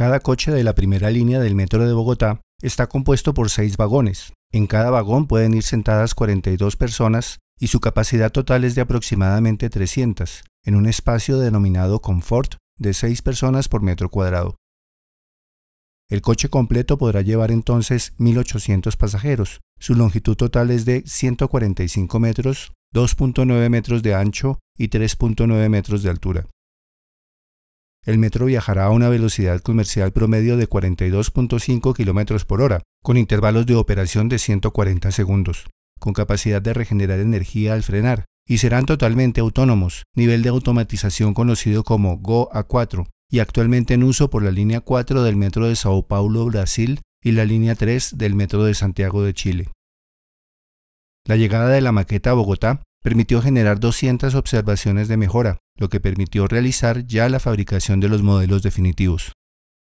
Cada coche de la primera línea del metro de Bogotá está compuesto por seis vagones. En cada vagón pueden ir sentadas 42 personas y su capacidad total es de aproximadamente 300, en un espacio denominado confort de 6 personas por metro cuadrado. El coche completo podrá llevar entonces 1.800 pasajeros. Su longitud total es de 145 metros, 2.9 metros de ancho y 3.9 metros de altura el metro viajará a una velocidad comercial promedio de 42.5 km por hora, con intervalos de operación de 140 segundos, con capacidad de regenerar energía al frenar, y serán totalmente autónomos, nivel de automatización conocido como Go A4, y actualmente en uso por la línea 4 del metro de Sao Paulo, Brasil, y la línea 3 del metro de Santiago de Chile. La llegada de la maqueta a Bogotá permitió generar 200 observaciones de mejora, lo que permitió realizar ya la fabricación de los modelos definitivos.